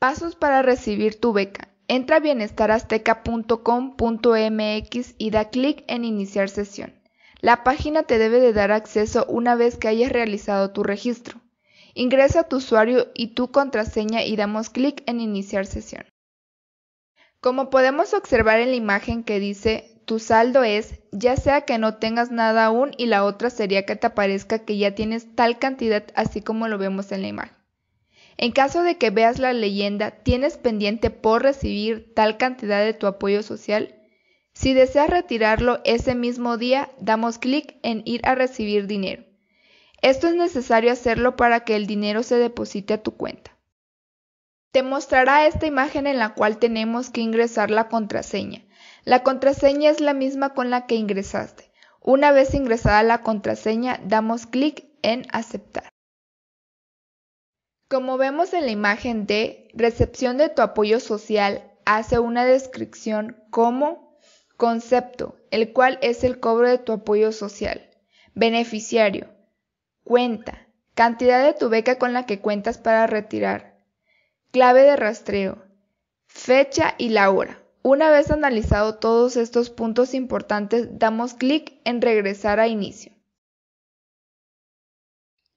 Pasos para recibir tu beca. Entra a bienestarazteca.com.mx y da clic en iniciar sesión. La página te debe de dar acceso una vez que hayas realizado tu registro. Ingresa tu usuario y tu contraseña y damos clic en iniciar sesión. Como podemos observar en la imagen que dice tu saldo es, ya sea que no tengas nada aún y la otra sería que te aparezca que ya tienes tal cantidad así como lo vemos en la imagen. En caso de que veas la leyenda, tienes pendiente por recibir tal cantidad de tu apoyo social. Si deseas retirarlo ese mismo día, damos clic en ir a recibir dinero. Esto es necesario hacerlo para que el dinero se deposite a tu cuenta. Te mostrará esta imagen en la cual tenemos que ingresar la contraseña. La contraseña es la misma con la que ingresaste. Una vez ingresada la contraseña, damos clic en aceptar. Como vemos en la imagen de recepción de tu apoyo social, hace una descripción como concepto, el cual es el cobro de tu apoyo social, beneficiario, cuenta, cantidad de tu beca con la que cuentas para retirar, clave de rastreo, fecha y la hora. Una vez analizado todos estos puntos importantes, damos clic en regresar a inicio.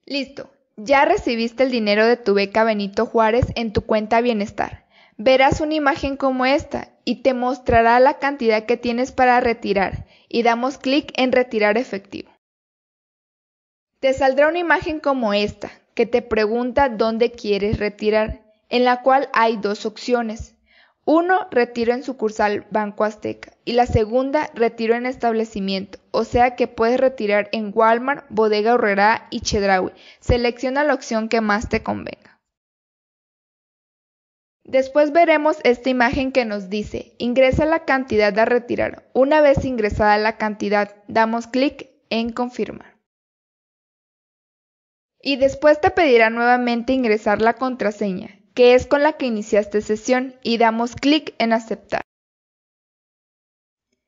Listo, ya recibiste el dinero de tu beca Benito Juárez en tu cuenta Bienestar. Verás una imagen como esta y te mostrará la cantidad que tienes para retirar y damos clic en retirar efectivo. Te saldrá una imagen como esta que te pregunta dónde quieres retirar, en la cual hay dos opciones, uno, retiro en sucursal Banco Azteca y la segunda, retiro en establecimiento, o sea que puedes retirar en Walmart, Bodega Horrera y Chedraui. Selecciona la opción que más te convenga. Después veremos esta imagen que nos dice, ingresa la cantidad a retirar. Una vez ingresada la cantidad, damos clic en confirmar. Y después te pedirá nuevamente ingresar la contraseña que es con la que iniciaste sesión y damos clic en aceptar.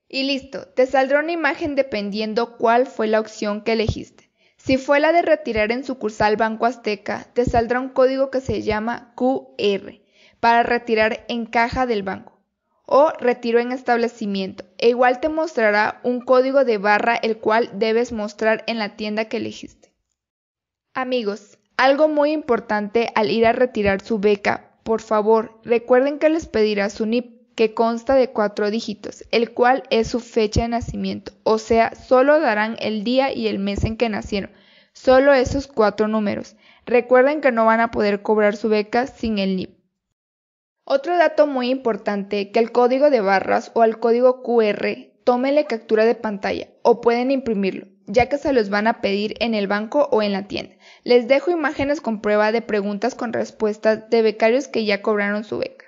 Y listo, te saldrá una imagen dependiendo cuál fue la opción que elegiste. Si fue la de retirar en sucursal Banco Azteca, te saldrá un código que se llama QR para retirar en caja del banco o retiro en establecimiento. E igual te mostrará un código de barra el cual debes mostrar en la tienda que elegiste. Amigos, algo muy importante al ir a retirar su beca, por favor, recuerden que les pedirá su NIP, que consta de cuatro dígitos, el cual es su fecha de nacimiento, o sea, solo darán el día y el mes en que nacieron, solo esos cuatro números. Recuerden que no van a poder cobrar su beca sin el NIP. Otro dato muy importante, que el código de barras o al código QR la captura de pantalla o pueden imprimirlo ya que se los van a pedir en el banco o en la tienda. Les dejo imágenes con prueba de preguntas con respuestas de becarios que ya cobraron su beca.